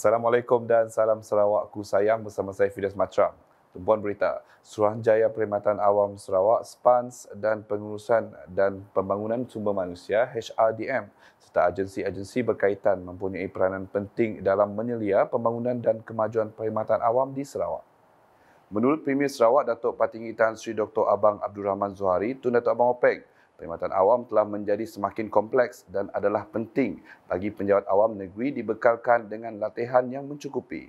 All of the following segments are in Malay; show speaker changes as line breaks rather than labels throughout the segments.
Assalamualaikum dan salam Sarawak sayang bersama saya Fidas Macam. Tumpuan berita, Suruhanjaya Perkhidmatan Awam Sarawak, SPANS dan Pengurusan dan Pembangunan Sumber Manusia, HRDM serta agensi-agensi berkaitan mempunyai peranan penting dalam menyelia pembangunan dan kemajuan perkhidmatan awam di Sarawak. Menurut Premier Sarawak, Datuk Patinggi Tan Sri Dr. Abang Abdul Rahman Zuhari, Tun Datuk Abang Opek, Perkhidmatan awam telah menjadi semakin kompleks dan adalah penting bagi penjawat awam negeri dibekalkan dengan latihan yang mencukupi.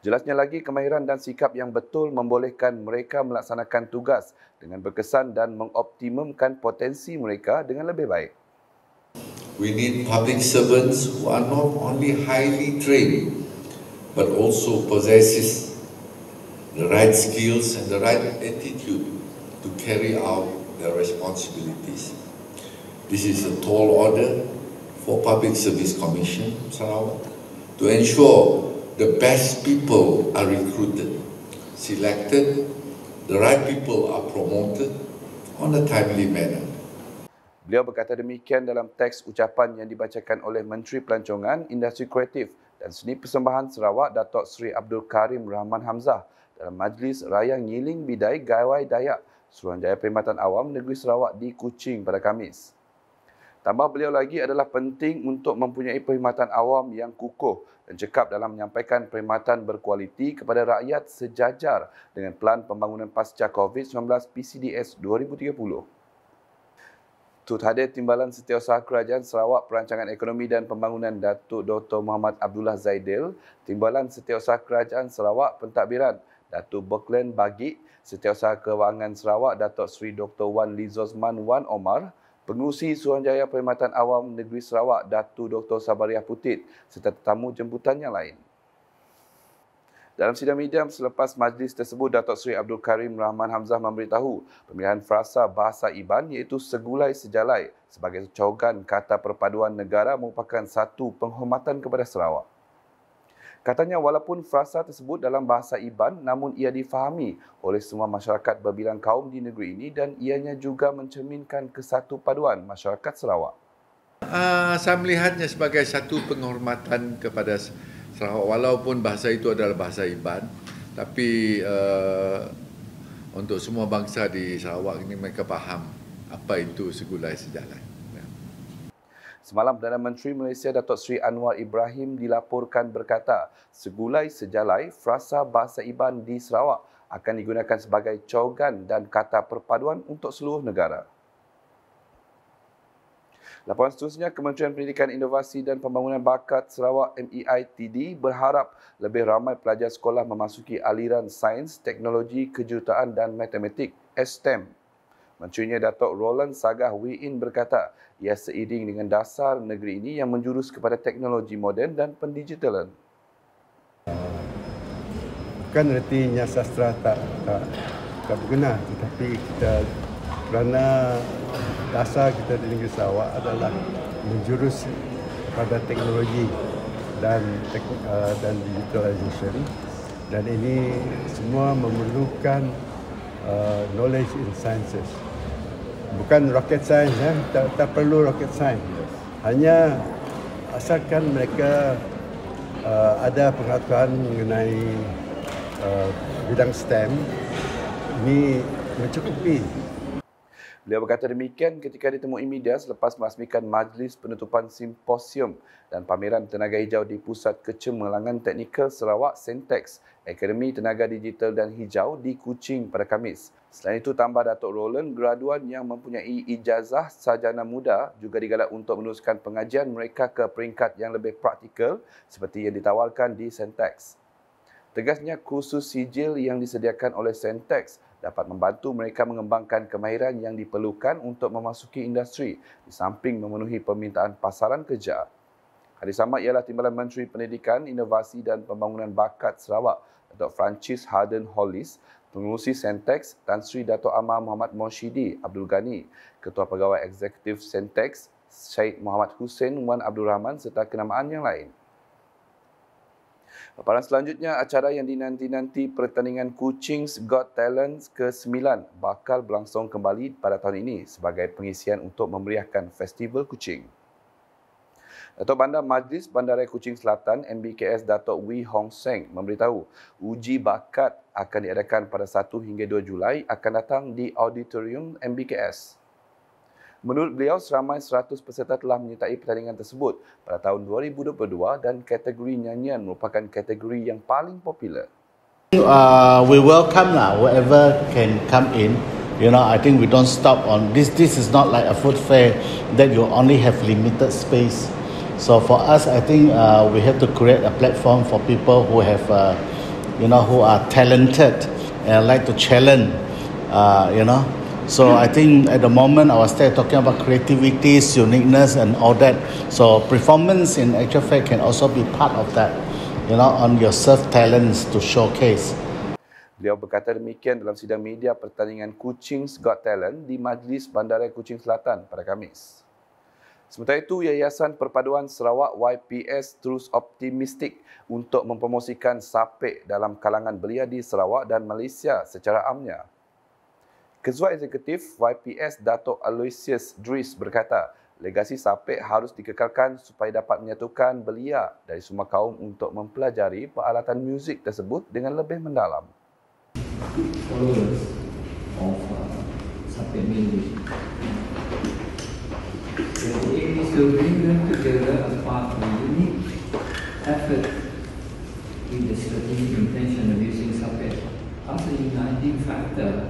Jelasnya lagi, kemahiran dan sikap yang betul membolehkan mereka melaksanakan tugas dengan berkesan dan mengoptimumkan potensi mereka dengan lebih baik. We need public servants who are not only highly trained but also possesses the right skills and the right attitude to carry out their responsibilities. This is a tall order for Public Service Commission Sarawak to ensure the best people are recruited, selected, the right people are promoted on a timely manner. Beliau berkata demikian dalam teks ucapan yang dibacakan oleh Menteri Pelancongan, Industri Kreatif dan Seni Persembahan Sarawak Datuk Seri Abdul Karim Rahman Hamzah dalam Majlis Raya Ngiling Bidai Gawai Dayak Suruhanjaya Perkhidmatan Awam Negeri Sarawak di Kuching pada Khamis. Tambah beliau lagi adalah penting untuk mempunyai perkhidmatan awam yang kukuh dan cekap dalam menyampaikan perkhidmatan berkualiti kepada rakyat sejajar dengan pelan pembangunan pasca COVID-19 PCDS 2030. Tut Hadir Timbalan Setiausaha Kerajaan Sarawak Perancangan Ekonomi dan Pembangunan Datuk Dr. Muhammad Abdullah Zaidil, Timbalan Setiausaha Kerajaan Sarawak Pentadbiran Datuk Berklan Bagi, Setiausaha Kewangan Sarawak Datuk Sri Dr. Wan Lizosman Wan Omar, Pengurusi Suruhanjaya Perkhidmatan Awam Negeri Sarawak Datuk Dr. Sabariah Putit serta tetamu jemputan yang lain. Dalam sidang media selepas majlis tersebut, Datuk Seri Abdul Karim Rahman Hamzah memberitahu pemilihan frasa bahasa Iban iaitu segulai sejalai sebagai cogan kata perpaduan negara merupakan satu penghormatan kepada Sarawak. Katanya walaupun frasa tersebut dalam bahasa Iban namun ia difahami oleh semua masyarakat berbilang kaum di negeri ini dan ianya juga mencerminkan kesatu paduan masyarakat Sarawak. Uh, saya melihatnya sebagai satu penghormatan kepada Sarawak walaupun bahasa itu adalah bahasa Iban tapi uh, untuk semua bangsa di Sarawak ini mereka faham apa itu segulai sejalan. Semalam Perdana Menteri Malaysia Datuk Seri Anwar Ibrahim dilaporkan berkata, segulai sejalai frasa bahasa Iban di Sarawak akan digunakan sebagai cogan dan kata perpaduan untuk seluruh negara. Laporan seterusnya, Kementerian Pendidikan Inovasi dan Pembangunan Bakat Sarawak MEITD berharap lebih ramai pelajar sekolah memasuki aliran sains, teknologi, kejutaan dan matematik STEM Menterinya Datuk Roland Sagah Wiin berkata, ia seiring dengan dasar negeri ini yang menjurus kepada teknologi moden dan pendigitalan. Bukan ertinya sastra tak, tak, tak berguna, tetapi kita kerana dasar kita di negeri Sarawak adalah menjurus kepada teknologi dan tek, eh, dan digitalization dan ini semua memerlukan uh, knowledge in sciences bukan rocket science eh? tak, tak perlu rocket science hanya asalkan mereka uh, ada pengetahuan mengenai uh, bidang STEM ini mencukupi Beliau berkata demikian ketika ditemui media selepas merasmikan majlis penutupan simposium dan pameran tenaga hijau di Pusat Kecemerlangan Teknikal Sarawak Sentex Akademi Tenaga Digital dan Hijau di Kuching pada Khamis. Selain itu, tambah Datuk Roland, graduan yang mempunyai ijazah sarjana muda juga digalak untuk meneruskan pengajian mereka ke peringkat yang lebih praktikal seperti yang ditawarkan di Sentex. Tegasnya, kursus sijil yang disediakan oleh Sentex dapat membantu mereka mengembangkan kemahiran yang diperlukan untuk memasuki industri di samping memenuhi permintaan pasaran kerja. Hal sama ialah Timbalan Menteri Pendidikan, Inovasi dan Pembangunan Bakat Sarawak Dr. Francis Harden Hollis, Pengurusi Sentex Tan Sri Dato Amar Muhammad Moshidi Abdul Ghani, Ketua Pegawai Eksekutif Sentex Syed Muhammad Hussein Wan Abdul Rahman serta kenamaan yang lain. Paparan selanjutnya, acara yang dinanti-nanti pertandingan Kuching's Got Talent ke-9 bakal berlangsung kembali pada tahun ini sebagai pengisian untuk memeriahkan Festival Kuching. Datuk Bandar Majlis Bandaraya Kuching Selatan MBKS Datuk Wee Hong Seng memberitahu uji bakat akan diadakan pada 1 hingga 2 Julai akan datang di auditorium MBKS. Menurut beliau, seramai 100 peserta telah menyertai pertandingan tersebut pada tahun 2022 dan kategori nyanyian merupakan kategori yang paling popular. Uh, we welcome lah, whatever can come in. You know, I think we don't stop on this. This is not like a food fair that you only have limited space. So for us, I think uh, we have to create a platform for people who have, uh, you know, who are talented and like to challenge, uh, you know, So I think at the moment I was there talking about creativity, uniqueness and all that. So performance in actual fact can also be part of that. You know, on your surf talents to showcase. Beliau berkata demikian dalam sidang media pertandingan Kuching's Got Talent di Majlis Bandaraya Kuching Selatan pada Khamis. Sementara itu, Yayasan Perpaduan Sarawak YPS terus optimistik untuk mempromosikan sape dalam kalangan belia di Sarawak dan Malaysia secara amnya. Ketua Eksekutif YPS Dato Aloysius Dries berkata, legasi Sapek harus dikekalkan supaya dapat menyatukan belia dari semua kaum untuk mempelajari peralatan muzik tersebut dengan lebih mendalam. Followers of uh, Sapek Music. effort with the strategic intention of using Sapek as a uniting factor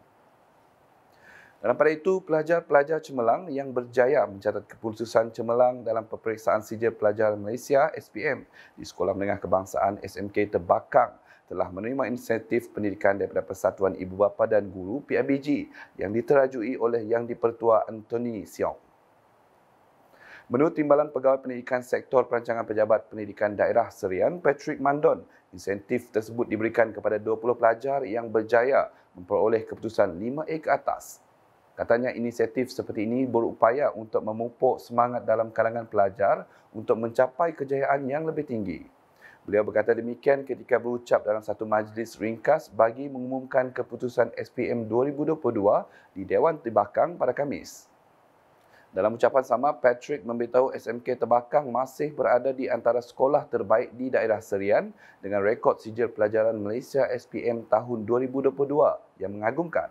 Dalam pada itu, pelajar-pelajar cemerlang yang berjaya mencatat keputusan cemerlang dalam peperiksaan sijil pelajar Malaysia SPM di Sekolah Menengah Kebangsaan SMK Terbakang telah menerima insentif pendidikan daripada Persatuan Ibu Bapa dan Guru PIBG yang diterajui oleh Yang Dipertua Anthony Siong. Menurut Timbalan Pegawai Pendidikan Sektor Perancangan Pejabat Pendidikan Daerah Serian Patrick Mandon, insentif tersebut diberikan kepada 20 pelajar yang berjaya memperoleh keputusan 5A ke atas. Katanya inisiatif seperti ini berupaya untuk memupuk semangat dalam kalangan pelajar untuk mencapai kejayaan yang lebih tinggi. Beliau berkata demikian ketika berucap dalam satu majlis ringkas bagi mengumumkan keputusan SPM 2022 di Dewan Terbakang pada Khamis. Dalam ucapan sama, Patrick memberitahu SMK Terbakang masih berada di antara sekolah terbaik di daerah Serian dengan rekod sijil pelajaran Malaysia SPM tahun 2022 yang mengagumkan.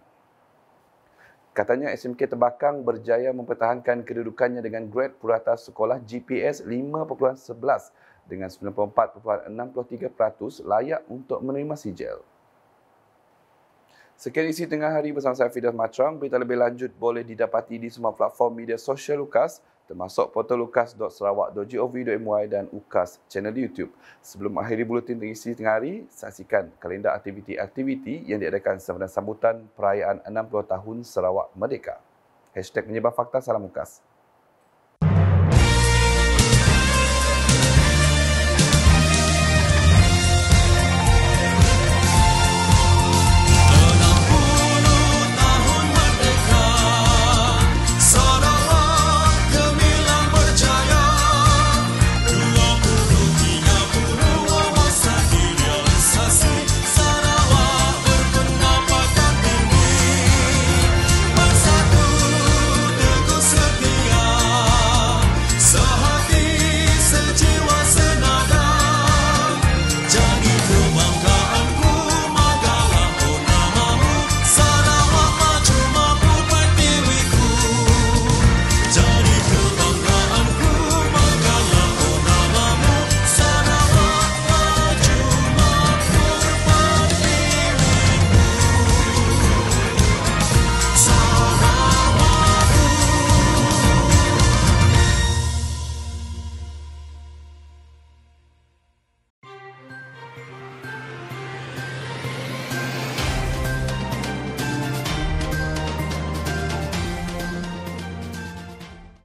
Katanya SMK Tebakang berjaya mempertahankan kedudukannya dengan grade purata sekolah GPS 5.11 dengan 94.63% layak untuk menerima sijil. Sekian isi tengah hari bersama saya Fidaz Macrang. Berita lebih lanjut boleh didapati di semua platform media sosial Lukas termasuk portal lukas.sarawak.gov.my dan UKAS channel YouTube. Sebelum akhiri bulutin terisi tengah hari, saksikan kalendar aktiviti-aktiviti yang diadakan sempena sambutan perayaan 60 tahun Sarawak Merdeka. Hashtag menyebar fakta salam UKAS.